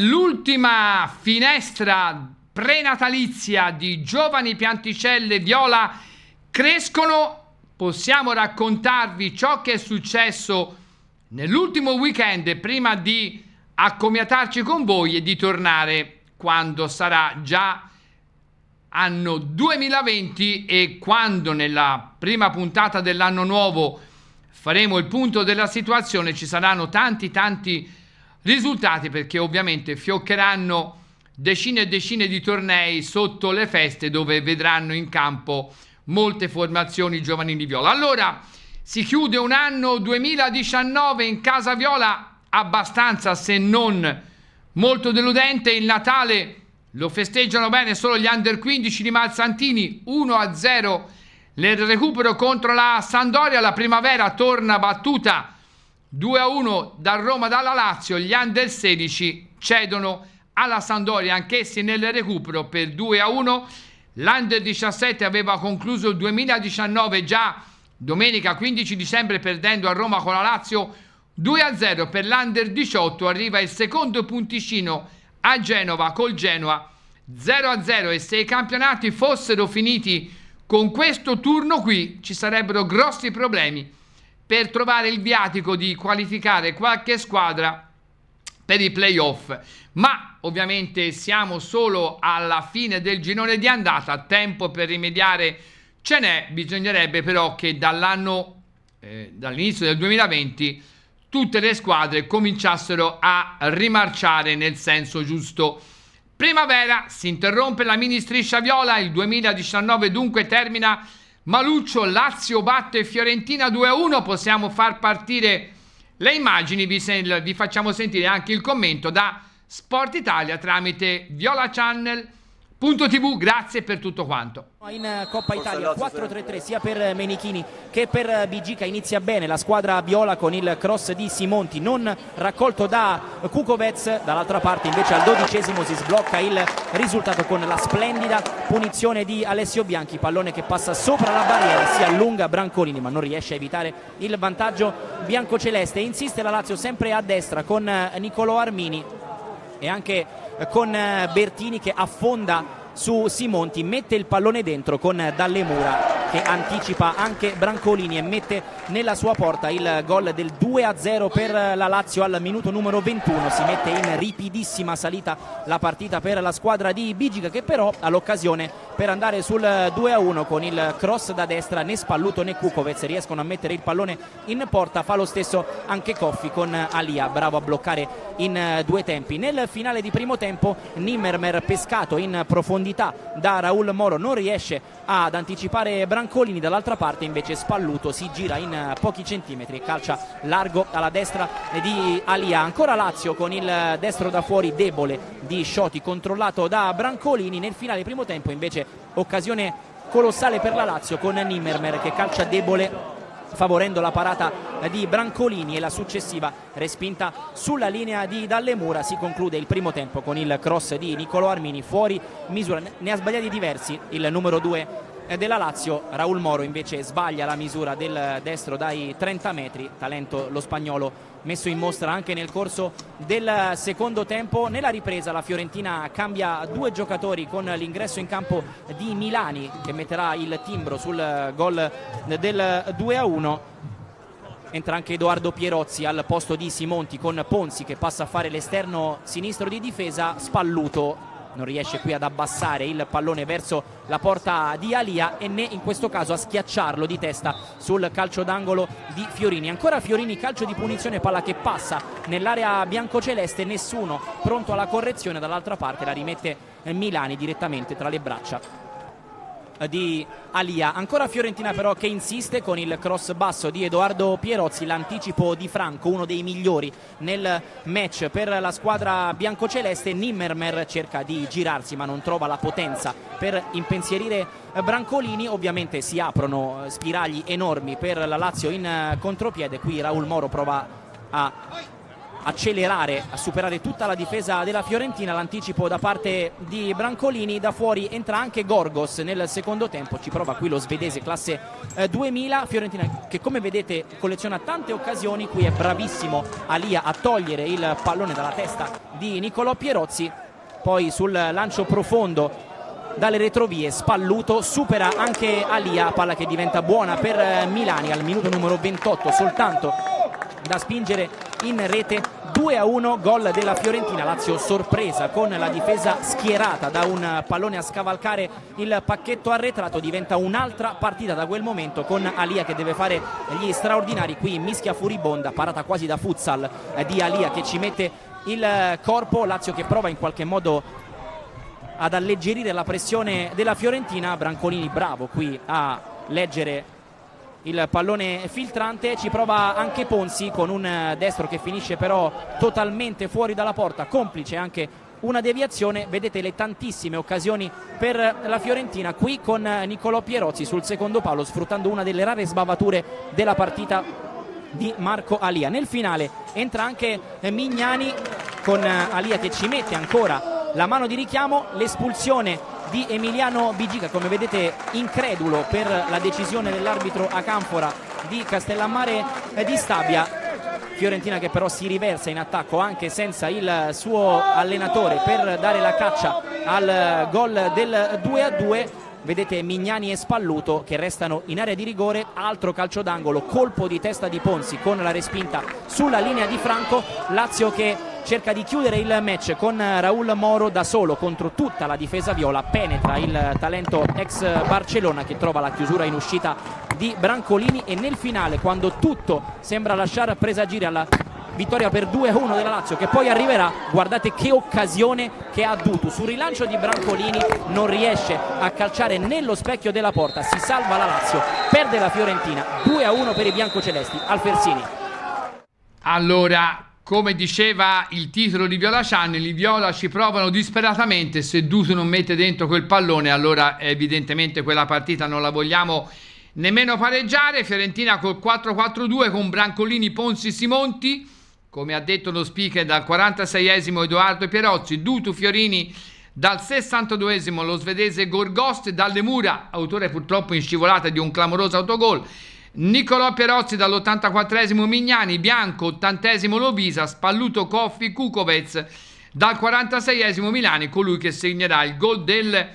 L'ultima finestra prenatalizia di giovani pianticelle viola crescono. Possiamo raccontarvi ciò che è successo nell'ultimo weekend prima di accomiatarci con voi e di tornare quando sarà già anno 2020 e quando nella prima puntata dell'anno nuovo faremo il punto della situazione ci saranno tanti tanti risultati perché ovviamente fioccheranno decine e decine di tornei sotto le feste dove vedranno in campo molte formazioni giovanili viola. Allora si chiude un anno 2019 in casa viola abbastanza se non molto deludente, il Natale lo festeggiano bene solo gli under 15 di Malzantini 1 0 nel recupero contro la Sandoria, la primavera torna battuta 2 a 1 da Roma dalla Lazio, gli under 16 cedono alla Sandoria anch'essi nel recupero per 2 a 1. L'under 17 aveva concluso il 2019 già domenica 15 dicembre perdendo a Roma con la Lazio 2 a 0 per l'under 18. Arriva il secondo punticino a Genova col Genoa 0 a 0 e se i campionati fossero finiti con questo turno qui ci sarebbero grossi problemi per trovare il viatico di qualificare qualche squadra per i playoff. Ma ovviamente siamo solo alla fine del girone di andata, tempo per rimediare ce n'è, bisognerebbe però che dall'anno, eh, dall'inizio del 2020 tutte le squadre cominciassero a rimarciare nel senso giusto. Primavera si interrompe la mini striscia viola, il 2019 dunque termina Maluccio, Lazio batte Fiorentina 2-1, possiamo far partire le immagini, vi, sen- vi facciamo sentire anche il commento da Sport Italia tramite Viola Channel Punto TV, grazie per tutto quanto. In eh, Coppa Italia 4-3-3 sia per eh, Menichini che per eh, Bigica inizia bene la squadra viola con il cross di Simonti non raccolto da Kukovec dall'altra parte invece al dodicesimo si sblocca il risultato con la splendida punizione di Alessio Bianchi pallone che passa sopra la barriera si allunga Brancolini ma non riesce a evitare il vantaggio biancoceleste insiste la Lazio sempre a destra con Niccolò Armini e anche con eh, Bertini che affonda su Simonti, mette il pallone dentro con Dalle Mura che anticipa anche Brancolini e mette nella sua porta il gol del 2-0 per la Lazio al minuto numero 21. Si mette in ripidissima salita la partita per la squadra di Bigica che però ha l'occasione per andare sul 2-1 con il cross da destra né Spalluto né Kukovic riescono a mettere il pallone in porta. Fa lo stesso anche Coffi con Alia, bravo a bloccare in due tempi. Nel finale di primo tempo Nimmermer pescato in profondità profondità da Raul Moro non riesce ad anticipare Brancolini dall'altra parte invece Spalluto si gira in eh, pochi centimetri e calcia largo alla destra di Alia ancora Lazio con il destro da fuori debole di Sciotti controllato da Brancolini nel finale primo tempo invece occasione colossale per la Lazio con Nimmermer che calcia debole favorendo la parata di Brancolini e la successiva respinta sulla linea di Dalle Mura. Si conclude il primo tempo con il cross di Nicolo Armini fuori misura, ne ha sbagliati diversi il numero 2 della Lazio. Raul Moro invece sbaglia la misura del destro dai 30 metri, talento lo spagnolo messo in mostra anche nel corso del secondo tempo. Nella ripresa la Fiorentina cambia due giocatori con l'ingresso in campo di Milani che metterà il timbro sul gol del 2-1. Entra anche Edoardo Pierozzi al posto di Simonti con Ponzi che passa a fare l'esterno sinistro di difesa, Spalluto non riesce qui ad abbassare il pallone verso la porta di Alia e né in questo caso a schiacciarlo di testa sul calcio d'angolo di Fiorini. Ancora Fiorini calcio di punizione, palla che passa nell'area biancoceleste, nessuno pronto alla correzione, dall'altra parte la rimette Milani direttamente tra le braccia di Alia. Ancora Fiorentina però che insiste con il cross basso di Edoardo Pierozzi, l'anticipo di Franco, uno dei migliori nel match per la squadra biancoceleste. Nimmermer cerca di girarsi ma non trova la potenza per impensierire Brancolini. Ovviamente si aprono eh, spiragli enormi per la Lazio in eh, contropiede. Qui Raul Moro prova a accelerare, a superare tutta la difesa della Fiorentina. L'anticipo da parte di Brancolini, da fuori entra anche Gorgos nel secondo tempo. Ci prova qui lo svedese classe 2000. Eh, Fiorentina che come vedete colleziona tante occasioni. Qui è bravissimo Alia a togliere il pallone dalla testa di Niccolò Pierozzi. Poi sul lancio profondo dalle retrovie Spalluto supera anche Alia palla che diventa buona per eh, Milani al minuto numero 28 soltanto da spingere in rete 2 a 1 gol della Fiorentina, Lazio sorpresa con la difesa schierata da un pallone a scavalcare il pacchetto arretrato, diventa un'altra partita da quel momento con Alia che deve fare gli straordinari, qui mischia furibonda, parata quasi da futsal di Alia che ci mette il corpo, Lazio che prova in qualche modo ad alleggerire la pressione della Fiorentina, Brancolini bravo qui a leggere il pallone filtrante, ci prova anche Ponzi con un destro che finisce però totalmente fuori dalla porta, complice anche una deviazione, vedete le tantissime occasioni per la Fiorentina qui con Niccolò Pierozzi sul secondo palo sfruttando una delle rare sbavature della partita di Marco Alia. Nel finale entra anche Mignani con Alia che ci mette ancora la mano di richiamo, l'espulsione di Emiliano Bigica, come vedete incredulo per la decisione dell'arbitro a Canfora di Castellammare eh, di Stabia. Fiorentina che però si riversa in attacco anche senza il suo allenatore per dare la caccia al gol del 2 a 2 vedete Mignani e Spalluto che restano in area di rigore, altro calcio d'angolo, colpo di testa di Ponzi con la respinta sulla linea di Franco, Lazio che cerca di chiudere il match con eh, Raul Moro da solo contro tutta la difesa viola penetra il talento ex Barcellona che trova la chiusura in uscita di Brancolini e nel finale quando tutto sembra lasciare presagire alla vittoria per 2-1 della Lazio che poi arriverà, guardate che occasione che ha Dutu, sul rilancio di Brancolini non riesce a calciare nello specchio della porta, si salva la Lazio perde la Fiorentina, 2-1 per i biancocelesti, Alfersini allora come diceva il titolo di Viola Channel, i Viola ci provano disperatamente, se Dusu non mette dentro quel pallone allora evidentemente quella partita non la vogliamo nemmeno pareggiare. Fiorentina col 4-4-2 con Brancolini, Ponzi, Simonti, come ha detto lo speaker dal 46esimo Edoardo Pierozzi, Dutu, Fiorini dal 62esimo lo svedese Gorgost, dalle mura, autore purtroppo in scivolata di un clamoroso autogol, Nicolò Perozzi dall'84esimo Mignani, Bianco 80esimo Lovisa, Spalluto Coffi Kukovets dal 46esimo Milani, colui che segnerà il gol del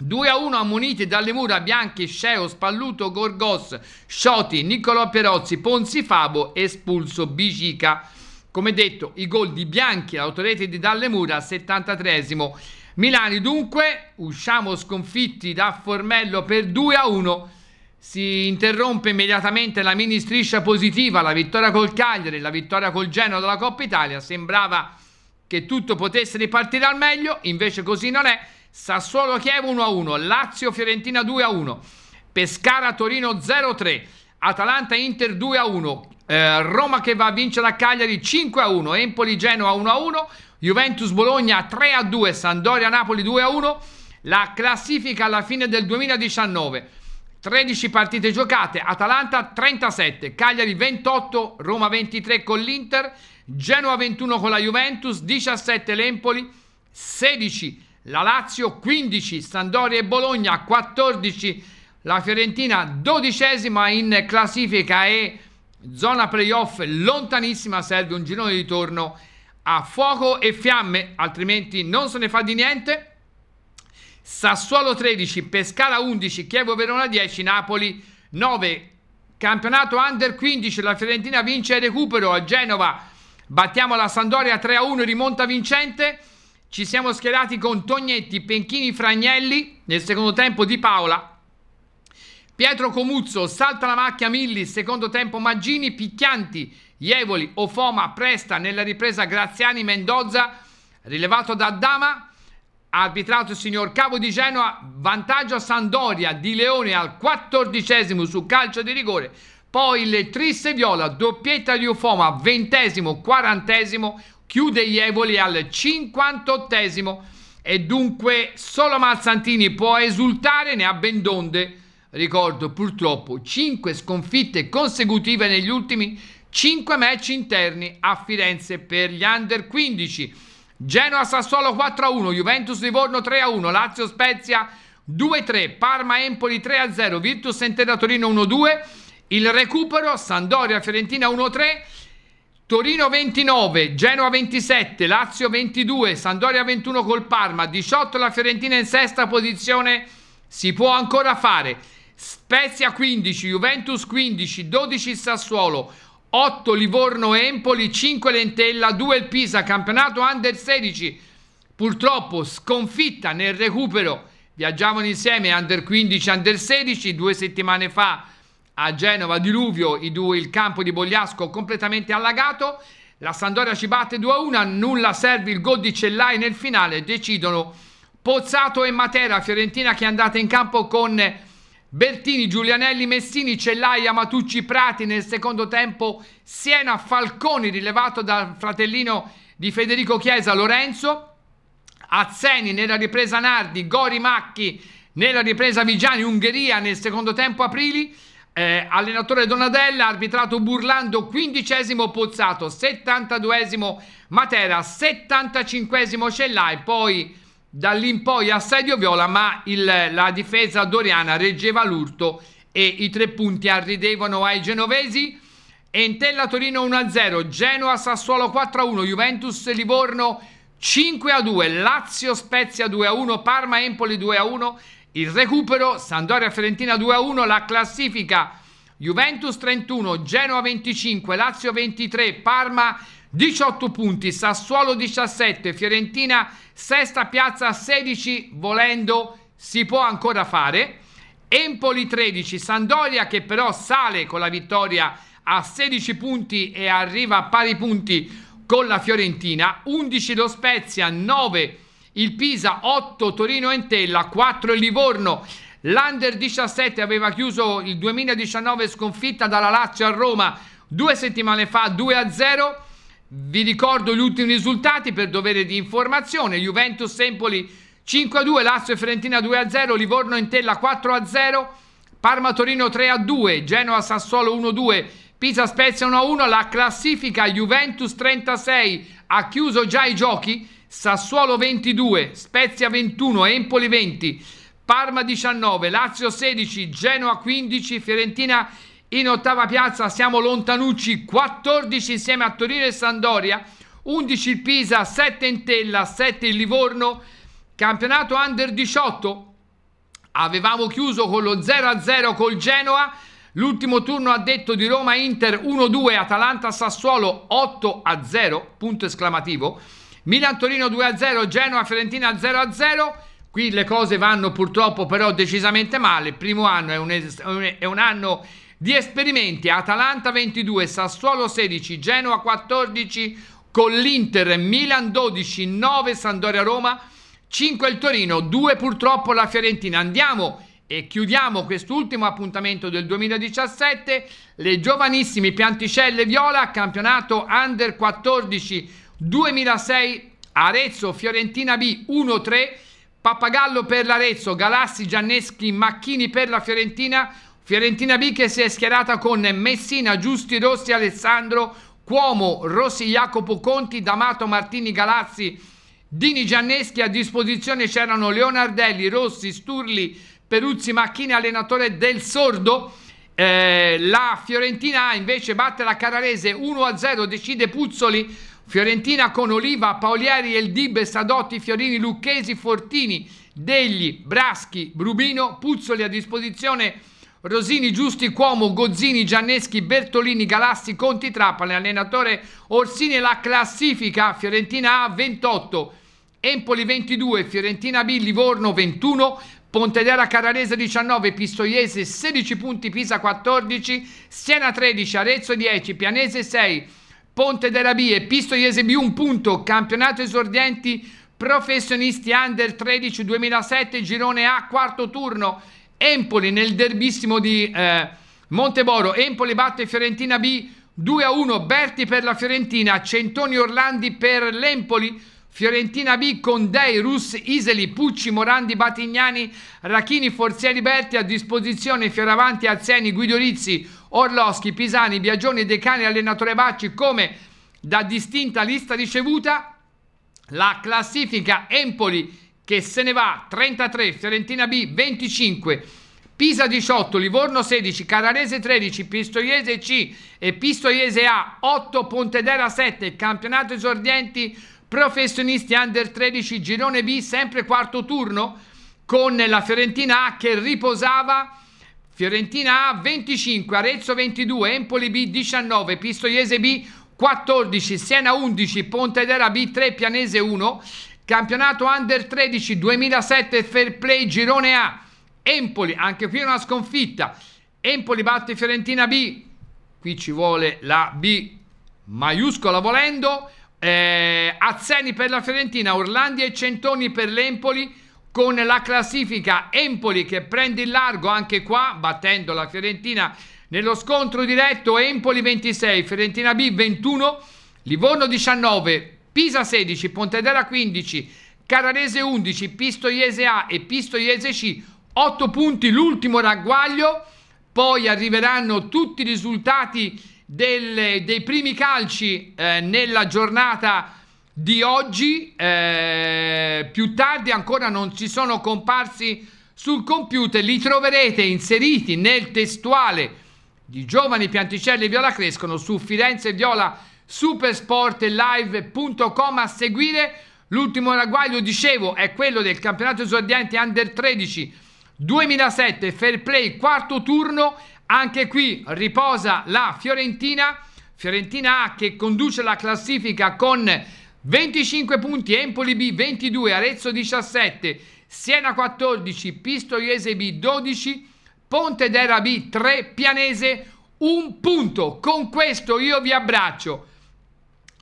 2 a 1 ammoniti dalle mura Bianchi, Sceo, Spalluto, Gorgos, Scioti, Niccolò Perozzi, Ponzi, Fabo, espulso Bicica. Come detto, i gol di Bianchi l'autorete di Dalle Mura, 73esimo. Milani dunque, usciamo sconfitti da Formello per 2 a 1 si interrompe immediatamente la mini striscia positiva, la vittoria col Cagliari, la vittoria col Genoa della Coppa Italia, sembrava che tutto potesse ripartire al meglio, invece così non è. Sassuolo Chievo 1-1, Lazio Fiorentina 2-1, Pescara Torino 0-3, Atalanta Inter 2-1, eh, Roma che va a vincere a Cagliari 5-1, Empoli Genoa 1-1, Juventus Bologna 3-2, Sandoria Napoli 2-1. La classifica alla fine del 2019 13 partite giocate, Atalanta 37, Cagliari 28, Roma 23 con l'Inter, Genoa 21 con la Juventus, 17 l'Empoli, 16 la Lazio, 15 Sandoria e Bologna, 14 la Fiorentina, dodicesima in classifica e zona playoff lontanissima, serve un girone di ritorno a fuoco e fiamme, altrimenti non se ne fa di niente. Sassuolo 13, Pescara 11, Chievo Verona 10, Napoli 9. Campionato Under 15, la Fiorentina vince e recupero a Genova. Battiamo la Sandoria 3-1, a rimonta vincente. Ci siamo schierati con Tognetti, Penchini, Fragnelli, nel secondo tempo Di Paola. Pietro Comuzzo, salta la macchia Milli, secondo tempo Maggini, Picchianti, Ievoli, Ofoma, Presta, nella ripresa Graziani, Mendoza, rilevato da Dama, arbitrato il signor Cavo di Genoa, vantaggio a Sandoria di Leone al quattordicesimo su calcio di rigore, poi il Triste Viola, doppietta di Ufoma, ventesimo, quarantesimo, chiude gli Evoli al cinquantottesimo e dunque solo Mazzantini può esultare, ne ha ben donde, ricordo purtroppo, 5 sconfitte consecutive negli ultimi 5 match interni a Firenze per gli under 15. Genoa Sassuolo 4-1, Juventus Livorno 3-1, Lazio Spezia 2-3, Parma Empoli 3-0, Virtus Sentena Torino 1-2, il recupero Sandoria Fiorentina 1-3, Torino 29, Genoa 27, Lazio 22, Sandoria 21 col Parma, 18 la Fiorentina in sesta posizione, si può ancora fare. Spezia 15, Juventus 15, 12 Sassuolo, 8 Livorno-Empoli, 5 Lentella, 2 il Pisa, campionato Under 16, purtroppo sconfitta nel recupero, viaggiavano insieme Under 15, Under 16, due settimane fa a Genova Diluvio, i due, il campo di Bogliasco completamente allagato, la Sandoria ci batte 2-1, nulla serve il gol di Cellai nel finale, decidono Pozzato e Matera, Fiorentina che è andata in campo con Bertini, Giulianelli, Messini, Cellaia, Matucci, Prati nel secondo tempo, Siena, Falconi rilevato dal fratellino di Federico Chiesa, Lorenzo, Azzeni nella ripresa Nardi, Gori Macchi nella ripresa Vigiani, Ungheria nel secondo tempo Aprili, eh, allenatore Donadella, arbitrato Burlando, quindicesimo Pozzato, settantaduesimo Matera, settantacinquesimo Cellai, poi da lì in poi assedio viola, ma il, la difesa doriana reggeva l'urto e i tre punti arridevano ai genovesi. Entella Torino 1-0, Genoa Sassuolo 4-1, Juventus Livorno 5-2, Lazio Spezia 2-1, Parma Empoli 2-1, il recupero Sandoria Fiorentina 2-1, la classifica Juventus 31, Genoa 25, Lazio 23, Parma 25. 18 punti, Sassuolo 17, Fiorentina sesta piazza 16, volendo si può ancora fare. Empoli 13, Sandoria che però sale con la vittoria a 16 punti e arriva a pari punti con la Fiorentina, 11 lo Spezia, 9 il Pisa, 8 Torino Entella, 4 il Livorno. L'Under 17 aveva chiuso il 2019 sconfitta dalla Lazio a Roma due settimane fa 2 a 0. Vi ricordo gli ultimi risultati per dovere di informazione. Juventus-Empoli 5-2, Lazio e Fiorentina 2-0, Livorno-Intella 4-0, Parma-Torino 3-2, Genoa-Sassuolo 1-2, Pisa-Spezia 1-1. La classifica Juventus 36 ha chiuso già i giochi. Sassuolo 22, Spezia 21, Empoli 20, Parma 19, Lazio 16, Genoa 15, Fiorentina 15. In ottava piazza siamo lontanucci 14 insieme a Torino e Sandoria, 11 il Pisa, 7 in Tella, 7 il Livorno. Campionato under 18. Avevamo chiuso con lo 0-0 col Genoa. L'ultimo turno ha detto di Roma Inter 1-2, Atalanta Sassuolo 8-0, punto esclamativo. Milan Torino 2-0, Genoa Fiorentina 0-0. Qui le cose vanno purtroppo però decisamente male. Il primo anno è un, è un anno di esperimenti Atalanta 22, Sassuolo 16, Genoa 14, con l'Inter Milan 12, 9 Sandoria Roma, 5 il Torino, 2 purtroppo la Fiorentina. Andiamo e chiudiamo quest'ultimo appuntamento del 2017, le giovanissime pianticelle viola, campionato under 14 2006 Arezzo Fiorentina B 1-3, Pappagallo per l'Arezzo, Galassi Gianneschi Macchini per la Fiorentina Fiorentina B che si è schierata con Messina, Giusti Rossi, Alessandro, Cuomo, Rossi, Jacopo Conti, D'Amato, Martini, Galazzi, Dini, Gianneschi. A disposizione c'erano Leonardelli, Rossi, Sturli, Peruzzi, Macchini, allenatore del Sordo. Eh, la Fiorentina invece batte la Cararese 1-0, decide Puzzoli. Fiorentina con Oliva, Paolieri, Eldib, Sadotti, Fiorini, Lucchesi, Fortini, Degli, Braschi, Brubino, Puzzoli a disposizione Rosini, Giusti, Cuomo, Gozzini, Gianneschi, Bertolini, Galassi, Conti, Trapani, allenatore Orsini e la classifica Fiorentina A 28, Empoli 22, Fiorentina B, Livorno 21, Pontedera Carrarese 19, Pistoiese 16 punti, Pisa 14, Siena 13, Arezzo 10, Pianese 6, Ponte della B e Pistoiese B 1 punto, campionato esordienti professionisti under 13 2007, girone A, quarto turno, Empoli nel derbissimo di eh, Monteboro. Empoli batte Fiorentina B 2 a 1. Berti per la Fiorentina, Centoni Orlandi per l'Empoli. Fiorentina B con Dei, Rus, Iseli, Pucci, Morandi, Batignani, Rachini, Forzieri, Berti a disposizione Fioravanti, Alzeni, Guido Rizzi, Orloschi, Pisani, Biagioni, Decani, Allenatore Bacci come da distinta lista ricevuta la classifica Empoli che se ne va 33, Fiorentina B 25, Pisa 18, Livorno 16, Cararese 13, Pistoiese C e Pistoiese A 8, Pontedera 7, campionato esordienti professionisti under 13, girone B sempre quarto turno con la Fiorentina A che riposava Fiorentina A 25, Arezzo 22, Empoli B 19, Pistoiese B 14, Siena 11, Pontedera B3, Pianese 1 Campionato Under 13 2007 Fair Play Girone A. Empoli, anche qui una sconfitta. Empoli batte Fiorentina B. Qui ci vuole la B maiuscola volendo. Eh, Azzeni per la Fiorentina, Orlandi e Centoni per l'Empoli con la classifica Empoli che prende il largo anche qua battendo la Fiorentina nello scontro diretto Empoli 26, Fiorentina B 21, Livorno 19, Pisa 16, Pontedera 15, Carrarese 11, Pistoiese A e Pistoiese C 8 punti, l'ultimo ragguaglio, poi arriveranno tutti i risultati del, dei primi calci eh, nella giornata di oggi, eh, più tardi ancora non ci sono comparsi sul computer, li troverete inseriti nel testuale di Giovani Pianticelli e Viola Crescono su Firenze Viola Crescono supersportlive.com a seguire. L'ultimo ragguaglio, dicevo, è quello del campionato esordiente Under 13 2007 Fair Play quarto turno. Anche qui riposa la Fiorentina. Fiorentina A che conduce la classifica con 25 punti, Empoli B 22, Arezzo 17, Siena 14, Pistoiese B 12, Ponte d'Era B 3, Pianese 1 punto. Con questo io vi abbraccio.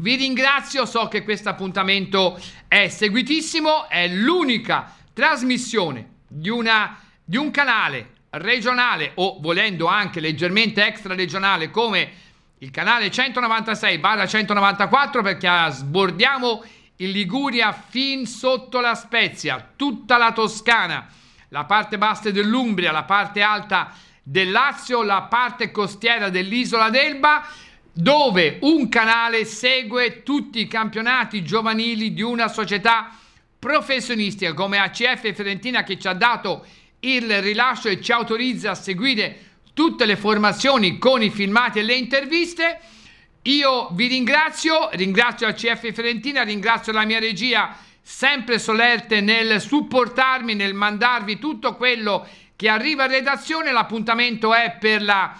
Vi ringrazio, so che questo appuntamento è seguitissimo, è l'unica trasmissione di, una, di un canale regionale o volendo anche leggermente extra regionale come il canale 196-194 perché sbordiamo in Liguria fin sotto la Spezia, tutta la Toscana, la parte bassa dell'Umbria, la parte alta del Lazio, la parte costiera dell'isola d'Elba dove un canale segue tutti i campionati giovanili di una società professionistica come ACF Fiorentina che ci ha dato il rilascio e ci autorizza a seguire tutte le formazioni con i filmati e le interviste. Io vi ringrazio, ringrazio ACF Fiorentina, ringrazio la mia regia sempre solerte nel supportarmi, nel mandarvi tutto quello che arriva in redazione. L'appuntamento è per la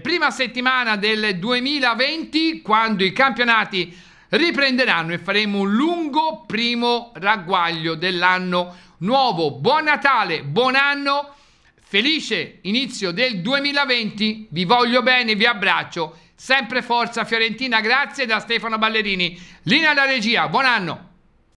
prima settimana del 2020 quando i campionati riprenderanno e faremo un lungo primo ragguaglio dell'anno nuovo. Buon Natale, buon anno, felice inizio del 2020, vi voglio bene, vi abbraccio, sempre forza Fiorentina, grazie da Stefano Ballerini, linea alla regia, buon anno!